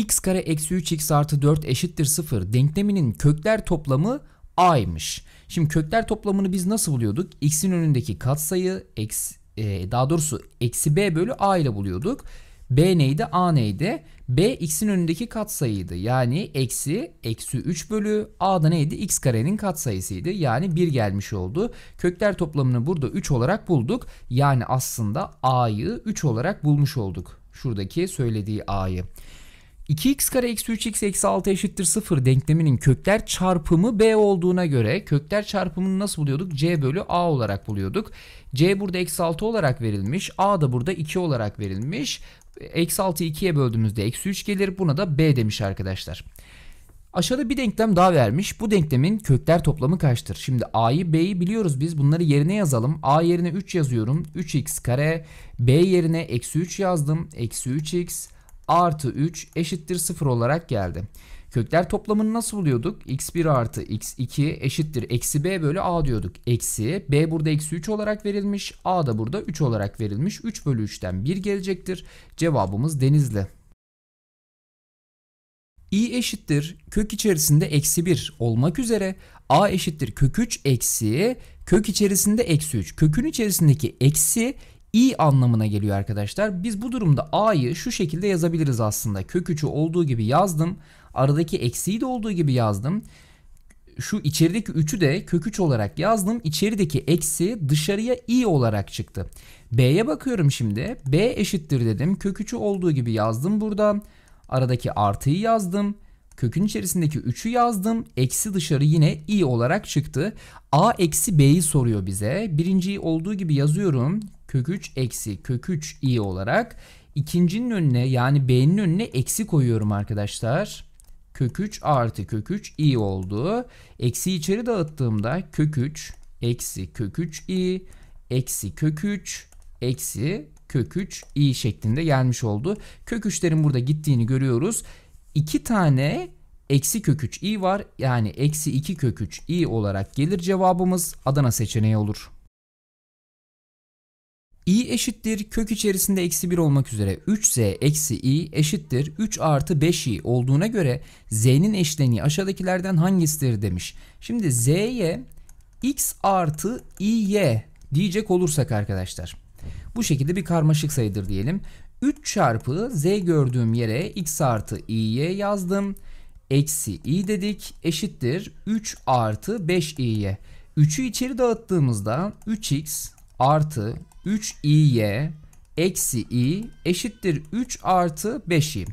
x kare eksi 3x artı 4 eşittir 0 denkleminin kökler toplamı a'ymış. Şimdi kökler toplamını biz nasıl buluyorduk? x'in önündeki katsayı eksi, e, daha doğrusu eksi b bölü a ile buluyorduk. b neydi a neydi? b x'in önündeki katsayıydı. Yani eksi eksi 3 bölü a da neydi? x karenin katsayısıydı. Yani 1 gelmiş oldu. Kökler toplamını burada 3 olarak bulduk. Yani aslında a'yı 3 olarak bulmuş olduk. Şuradaki söylediği a'yı. 2x kare eksi 3x eksi 6 eşittir 0 denkleminin kökler çarpımı b olduğuna göre kökler çarpımını nasıl buluyorduk? c bölü a olarak buluyorduk. c burada eksi 6 olarak verilmiş. a da burada 2 olarak verilmiş. Eksi 6'yı 2'ye böldüğümüzde eksi 3 gelir. Buna da b demiş arkadaşlar. Aşağıda bir denklem daha vermiş. Bu denklemin kökler toplamı kaçtır? Şimdi a'yı b'yi biliyoruz biz. Bunları yerine yazalım. a yerine 3 yazıyorum. 3x kare. b yerine eksi 3 yazdım. Eksi 3x artı 3 eşittir 0 olarak geldi. Kökler toplamını nasıl buluyorduk? x1 artı x2 eşittir eksi b bölü a diyorduk. Eksi b burada eksi 3 olarak verilmiş. a da burada 3 olarak verilmiş. 3 bölü 3'ten 1 gelecektir. Cevabımız denizli. i eşittir kök içerisinde eksi 1 olmak üzere a eşittir kök 3 eksi kök içerisinde eksi 3. Kökün içerisindeki eksi i anlamına geliyor arkadaşlar. Biz bu durumda a'yı şu şekilde yazabiliriz aslında. Köküçü olduğu gibi yazdım. Aradaki eksiği de olduğu gibi yazdım. Şu içerideki 3'ü de köküç olarak yazdım. İçerideki eksi dışarıya i olarak çıktı. b'ye bakıyorum şimdi. b eşittir dedim. Köküçü olduğu gibi yazdım burada. Aradaki artıyı yazdım. Kökün içerisindeki 3'ü yazdım. Eksi dışarı yine i olarak çıktı. a eksi b'yi soruyor bize. Birinciyi olduğu gibi yazıyorum kök 3 eksi kök 3 i olarak ikincinin önüne yani b'nin önüne eksi koyuyorum arkadaşlar. Kök 3 artı kök 3 i oldu. Eksi içeri dağıttığımda kök 3 eksi kök 3 i eksi kök 3 eksi kök 3 i şeklinde gelmiş oldu. Kök 3'lerin burada gittiğini görüyoruz. 2 tane eksi kök 3 i var. Yani eksi 2 kök 3 i olarak gelir cevabımız Adana seçeneği olur i eşittir kök içerisinde eksi 1 olmak üzere 3z eksi i eşittir 3 artı 5i olduğuna göre z'nin eşleniği aşağıdakilerden hangisidir demiş. Şimdi z'ye x artı i'ye diyecek olursak arkadaşlar bu şekilde bir karmaşık sayıdır diyelim. 3 çarpı z gördüğüm yere x artı i'ye yazdım. Eksi i dedik eşittir 3 artı 5i'ye. 3'ü içeri dağıttığımızda 3x artı 3i'y eksi i eşittir 3 artı 5i.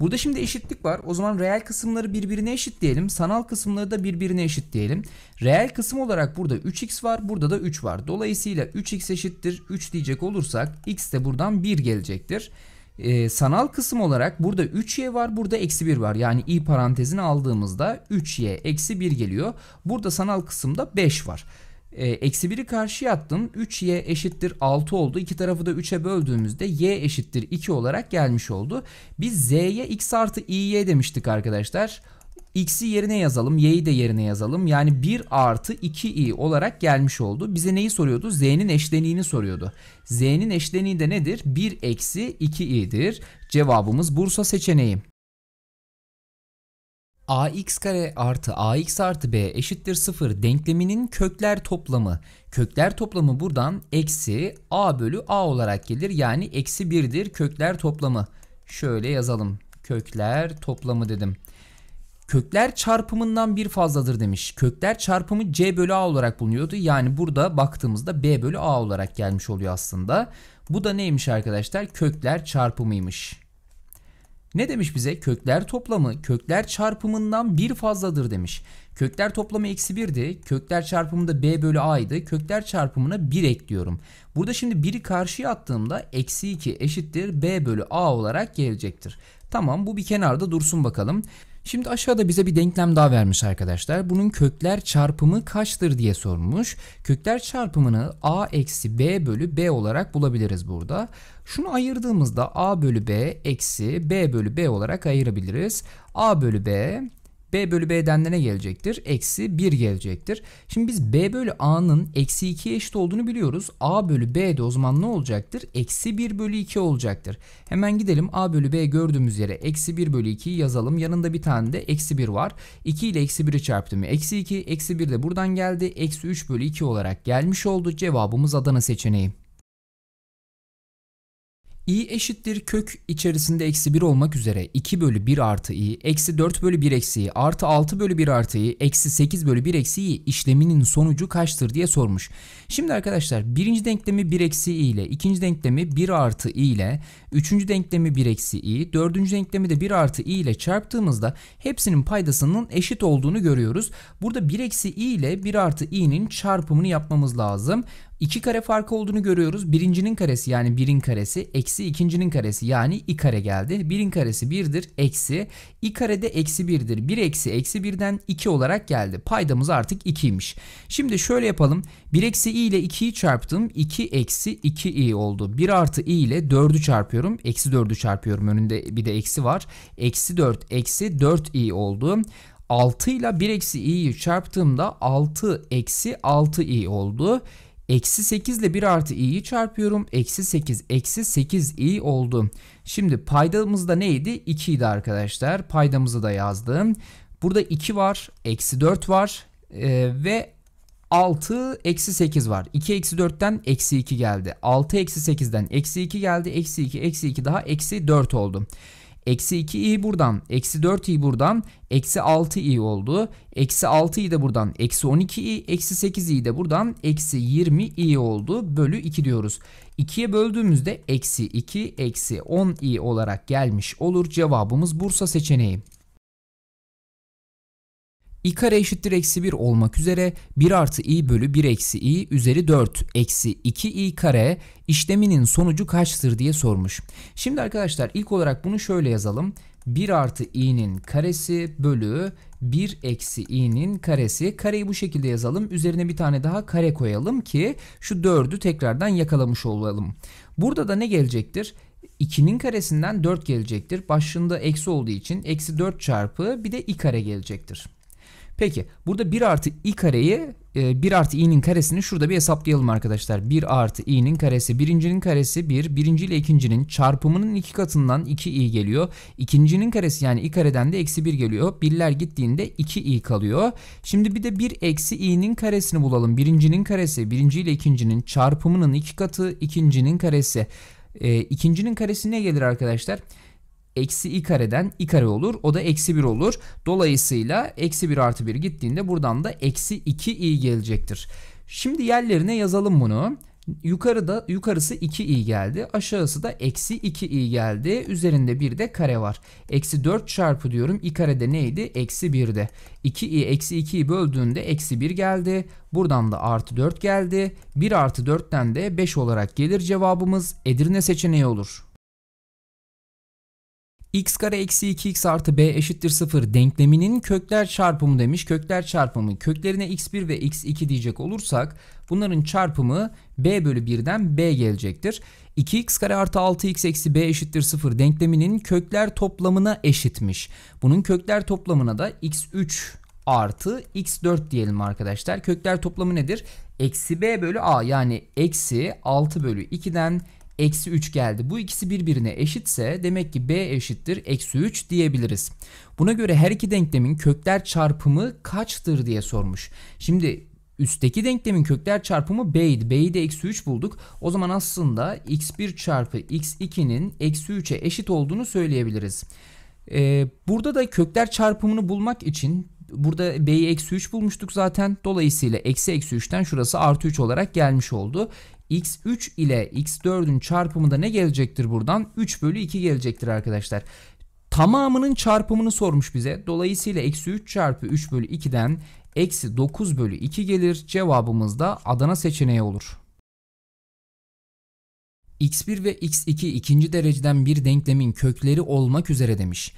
Burada şimdi eşitlik var. O zaman reel kısımları birbirine eşit diyelim, Sanal kısımları da birbirine eşit diyelim. Reel kısım olarak burada 3x var. Burada da 3 var. Dolayısıyla 3x eşittir 3 diyecek olursak x de buradan 1 gelecektir. Ee, sanal kısım olarak burada 3y var. Burada eksi 1 var. Yani i parantezini aldığımızda 3y eksi 1 geliyor. Burada sanal kısımda 5 var. Ee, eksi 1'i karşıya attım. 3y eşittir 6 oldu. İki tarafı da 3'e böldüğümüzde y eşittir 2 olarak gelmiş oldu. Biz z'ye x artı i'ye demiştik arkadaşlar. X'i yerine yazalım. Y'yi de yerine yazalım. Yani 1 artı 2i olarak gelmiş oldu. Bize neyi soruyordu? Z'nin eşleniğini soruyordu. Z'nin eşleniği de nedir? 1 eksi 2i'dir. Cevabımız Bursa seçeneği ax kare artı ax artı b eşittir 0 denkleminin kökler toplamı. Kökler toplamı buradan eksi a bölü a olarak gelir. Yani eksi 1'dir kökler toplamı. Şöyle yazalım. Kökler toplamı dedim. Kökler çarpımından bir fazladır demiş. Kökler çarpımı c bölü a olarak bulunuyordu. Yani burada baktığımızda b bölü a olarak gelmiş oluyor aslında. Bu da neymiş arkadaşlar? Kökler çarpımıymış. Ne demiş bize? Kökler toplamı kökler çarpımından bir fazladır demiş. Kökler toplamı eksi 1'di. Kökler çarpımında b bölü a'ydı. Kökler çarpımına 1 ekliyorum. Burada şimdi 1'i karşıya attığımda eksi 2 eşittir b bölü a olarak gelecektir. Tamam bu bir kenarda dursun bakalım. Şimdi aşağıda bize bir denklem daha vermiş arkadaşlar. Bunun kökler çarpımı kaçtır diye sormuş. Kökler çarpımını a eksi b bölü b olarak bulabiliriz burada. Şunu ayırdığımızda a bölü b eksi b bölü b olarak ayırabiliriz. a bölü b b bölü b'den de ne gelecektir? Eksi 1 gelecektir. Şimdi biz b bölü a'nın eksi 2'ye eşit olduğunu biliyoruz. a bölü b de o zaman ne olacaktır? Eksi 1 bölü 2 olacaktır. Hemen gidelim a bölü b gördüğümüz yere eksi 1 bölü 2'yi yazalım. Yanında bir tane de eksi 1 var. 2 ile eksi 1'i çarptım. Eksi 2, eksi 1 de buradan geldi. Eksi 3 bölü 2 olarak gelmiş oldu. Cevabımız Adana seçeneği i eşittir kök içerisinde eksi 1 olmak üzere 2 bölü 1 artı i, eksi 4 bölü 1 eksi i, artı 6 bölü 1 artı i, eksi 8 bölü 1 eksi i işleminin sonucu kaçtır diye sormuş. Şimdi arkadaşlar birinci denklemi 1 eksi i ile, ikinci denklemi 1 artı i ile, üçüncü denklemi 1 eksi i, dördüncü denklemi de 1 artı i ile çarptığımızda hepsinin paydasının eşit olduğunu görüyoruz. Burada 1 eksi i ile 1 artı i'nin çarpımını yapmamız lazım. 2 kare farkı olduğunu görüyoruz. Birincinin karesi yani birin karesi eksi ikincinin karesi yani i kare geldi. Birin karesi birdir eksi. i kare de eksi birdir. Bir eksi eksi birden iki olarak geldi. Paydamız artık ikiymiş. Şimdi şöyle yapalım. Bir eksi i ile 2'yi çarptım. 2 eksi 2 i oldu. Bir artı i ile 4'ü çarpıyorum. Eksi 4'ü çarpıyorum. Önünde bir de eksi var. Eksi dört eksi dört i oldu. 6 ile 1 eksi i'yi çarptığımda 6 eksi 6 i oldu. Eksi 8 ile 1 artı i'yi çarpıyorum. Eksi 8 eksi 8 i oldu. Şimdi paydamız da neydi? 2 idi arkadaşlar. Paydamızı da yazdım. Burada 2 var. Eksi 4 var. Ee, ve 6 eksi 8 var. 2 eksi 4'ten eksi 2 geldi. 6 eksi 8'den eksi 2 geldi. Eksi 2 eksi 2 daha eksi 4 oldu. Eksi 2i buradan, eksi 4i buradan, eksi 6i oldu. Eksi 6i de buradan, eksi 12i, eksi 8i de buradan, eksi 20i oldu. Bölü 2 diyoruz. 2'ye böldüğümüzde eksi 2, eksi 10i olarak gelmiş olur. Cevabımız Bursa seçeneği i kare eşittir eksi 1 olmak üzere 1 artı i bölü 1 eksi i üzeri 4 eksi 2 i kare işleminin sonucu kaçtır diye sormuş. Şimdi arkadaşlar ilk olarak bunu şöyle yazalım. 1 artı i'nin karesi bölü 1 eksi i'nin karesi. Kareyi bu şekilde yazalım. Üzerine bir tane daha kare koyalım ki şu 4'ü tekrardan yakalamış olalım. Burada da ne gelecektir? 2'nin karesinden 4 gelecektir. Başında eksi olduğu için eksi 4 çarpı bir de i kare gelecektir. Peki burada 1 artı i kareyi 1 e, artı i'nin karesini şurada bir hesaplayalım arkadaşlar. 1 artı i'nin karesi birincinin karesi 1. Birinci ile ikincinin çarpımının iki katından 2i geliyor. İkincinin karesi yani i kareden de eksi 1 geliyor. Birler gittiğinde 2i kalıyor. Şimdi bir de 1 eksi i'nin karesini bulalım. Birincinin karesi birinci ile ikincinin çarpımının iki katı ikincinin karesi. E, ikincinin karesi ne gelir arkadaşlar? Arkadaşlar eksi i kareden i kare olur. O da eksi 1 olur. Dolayısıyla eksi 1 artı 1 gittiğinde buradan da eksi 2 i gelecektir. Şimdi yerlerine yazalım bunu. Yukarıda yukarısı 2 i geldi. Aşağısı da eksi 2 i geldi. Üzerinde bir de kare var. Eksi 4 çarpı diyorum. i kare de neydi? Eksi 1'de. 2 i eksi 2'yi böldüğünde eksi 1 geldi. Buradan da artı 4 geldi. 1 artı 4'ten de 5 olarak gelir cevabımız Edirne seçeneği olur x kare eksi 2x artı b eşittir 0 denkleminin kökler çarpımı demiş. Kökler çarpımı köklerine x1 ve x2 diyecek olursak bunların çarpımı b bölü 1'den b gelecektir. 2x kare artı 6x eksi b eşittir 0 denkleminin kökler toplamına eşitmiş. Bunun kökler toplamına da x3 artı x4 diyelim arkadaşlar. Kökler toplamı nedir? Eksi b bölü a yani eksi 6 bölü 2'den eksi 3 geldi. Bu ikisi birbirine eşitse demek ki b eşittir eksi 3 diyebiliriz. Buna göre her iki denklemin kökler çarpımı kaçtır diye sormuş. Şimdi üstteki denklemin kökler çarpımı b'ydi. b'yi de eksi 3 bulduk. O zaman aslında x1 çarpı x2'nin eksi 3'e eşit olduğunu söyleyebiliriz. Ee, burada da kökler çarpımını bulmak için Burada B'yi eksi 3 bulmuştuk zaten. Dolayısıyla eksi eksi 3'ten şurası artı 3 olarak gelmiş oldu. X3 ile X4'ün çarpımı da ne gelecektir buradan? 3 bölü 2 gelecektir arkadaşlar. Tamamının çarpımını sormuş bize. Dolayısıyla eksi 3 çarpı 3 bölü 2'den eksi 9 bölü 2 gelir. Cevabımız da Adana seçeneği olur. X1 ve X2 ikinci dereceden bir denklemin kökleri olmak üzere demiş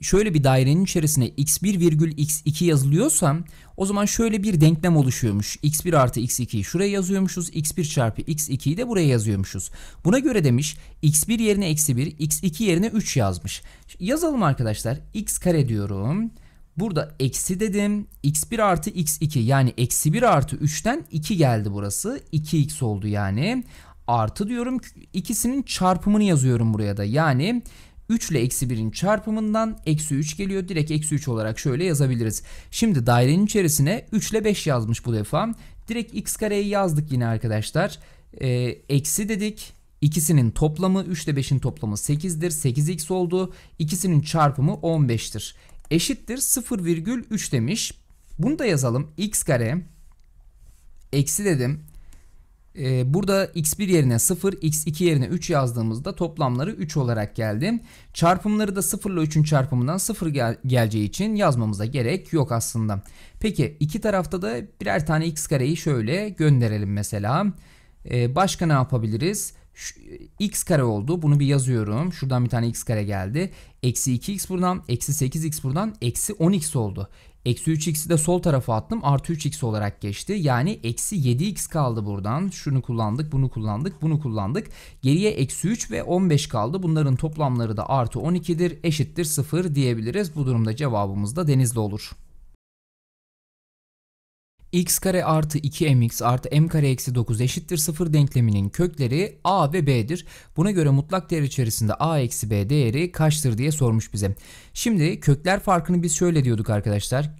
şöyle bir dairenin içerisine x1 virgül x2 yazılıyorsa o zaman şöyle bir denklem oluşuyormuş. x1 artı x2'yi şuraya yazıyormuşuz. x1 çarpı x2'yi de buraya yazıyormuşuz. Buna göre demiş x1 yerine eksi 1 x2 yerine 3 yazmış. Yazalım arkadaşlar x kare diyorum. Burada eksi dedim. x1 artı x2 yani eksi 1 artı 3'ten 2 geldi burası. 2x oldu yani. Artı diyorum ikisinin çarpımını yazıyorum buraya da. Yani 3 ile eksi 1'in çarpımından eksi 3 geliyor. Direkt eksi 3 olarak şöyle yazabiliriz. Şimdi dairenin içerisine 3 ile 5 yazmış bu defa. Direkt x kareyi yazdık yine arkadaşlar. E, eksi dedik. İkisinin toplamı 3 ile 5'in toplamı 8'dir. 8x oldu. İkisinin çarpımı 15'tir. Eşittir 0,3 demiş. Bunu da yazalım. x kare eksi dedim e, burada x1 yerine 0, x2 yerine 3 yazdığımızda toplamları 3 olarak geldi. Çarpımları da 0 ile 3'ün çarpımından 0 gel geleceği için yazmamıza gerek yok aslında. Peki iki tarafta da birer tane x kareyi şöyle gönderelim mesela. E, başka ne yapabiliriz? Şu, e, x kare oldu. Bunu bir yazıyorum. Şuradan bir tane x kare geldi. Eksi 2x buradan, eksi 8x buradan, eksi 10x oldu. Eksi 3x'i de sol tarafa attım. Artı 3x olarak geçti. Yani eksi 7x kaldı buradan. Şunu kullandık, bunu kullandık, bunu kullandık. Geriye eksi 3 ve 15 kaldı. Bunların toplamları da artı 12'dir. Eşittir 0 diyebiliriz. Bu durumda cevabımız da denizli olur x kare artı 2mx artı m kare eksi 9 eşittir 0 denkleminin kökleri a ve b'dir. Buna göre mutlak değer içerisinde a eksi b değeri kaçtır diye sormuş bize. Şimdi kökler farkını biz şöyle diyorduk arkadaşlar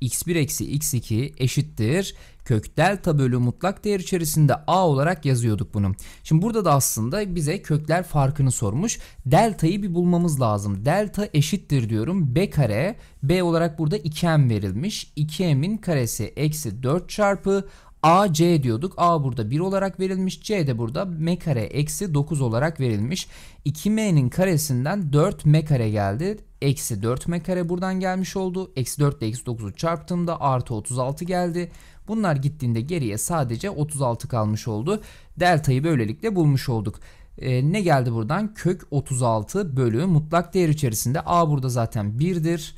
x1 eksi x2 eşittir. Kök delta bölü mutlak değer içerisinde a olarak yazıyorduk bunu. Şimdi burada da aslında bize kökler farkını sormuş. Delta'yı bir bulmamız lazım. Delta eşittir diyorum. b kare b olarak burada 2m verilmiş. 2m'in karesi eksi 4 çarpı A, C diyorduk. A burada 1 olarak verilmiş. C de burada m kare eksi 9 olarak verilmiş. 2m'nin karesinden 4 m kare geldi. Eksi 4m kare buradan gelmiş oldu. Eksi 4 ile eksi 9'u çarptığımda artı 36 geldi. Bunlar gittiğinde geriye sadece 36 kalmış oldu. Deltayı böylelikle bulmuş olduk. E, ne geldi buradan? Kök 36 bölü mutlak değer içerisinde a burada zaten 1'dir.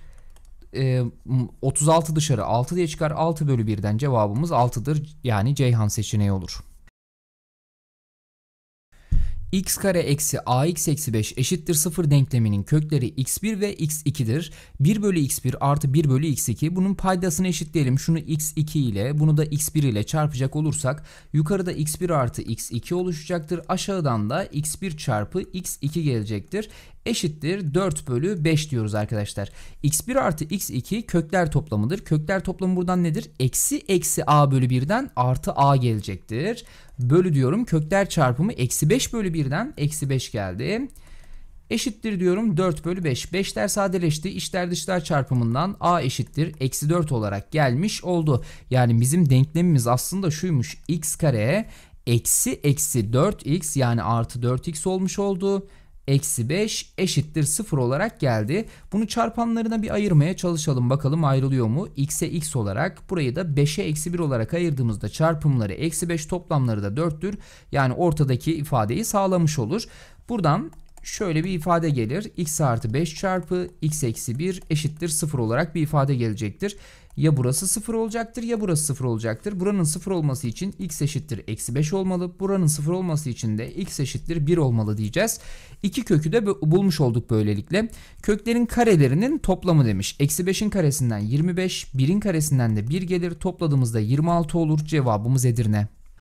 E, 36 dışarı 6 diye çıkar. 6 bölü 1'den cevabımız 6'dır. Yani Ceyhan seçeneği olur x kare eksi ax eksi 5 eşittir 0 denkleminin kökleri x1 ve x2'dir. 1 bölü x1 artı 1 bölü x2 bunun paydasını eşitleyelim. Şunu x2 ile bunu da x1 ile çarpacak olursak yukarıda x1 artı x2 oluşacaktır. Aşağıdan da x1 çarpı x2 gelecektir eşittir 4 bölü 5 diyoruz arkadaşlar. x1 artı x2 kökler toplamıdır. Kökler toplamı buradan nedir? Eksi eksi a bölü 1'den artı a gelecektir. Bölü diyorum kökler çarpımı eksi 5 bölü 1'den eksi 5 geldi. Eşittir diyorum 4 bölü 5. 5'ler sadeleşti. İçler dışlar çarpımından a eşittir. Eksi 4 olarak gelmiş oldu. Yani bizim denklemimiz aslında şuymuş. x kare eksi eksi 4x yani artı 4x olmuş oldu eksi 5 eşittir 0 olarak geldi. Bunu çarpanlarına bir ayırmaya çalışalım bakalım ayrılıyor mu? x'e x olarak burayı da 5'e eksi 1 olarak ayırdığımızda çarpımları eksi 5 toplamları da 4'tür. Yani ortadaki ifadeyi sağlamış olur. Buradan şöyle bir ifade gelir. x artı 5 çarpı x eksi 1 eşittir 0 olarak bir ifade gelecektir. Ya burası 0 olacaktır ya burası 0 olacaktır. Buranın 0 olması için x eşittir eksi 5 olmalı. Buranın 0 olması için de x eşittir 1 olmalı diyeceğiz. İki kökü de bulmuş olduk böylelikle. Köklerin karelerinin toplamı demiş. Eksi 5'in karesinden 25, 1'in karesinden de 1 gelir. Topladığımızda 26 olur. Cevabımız Edirne.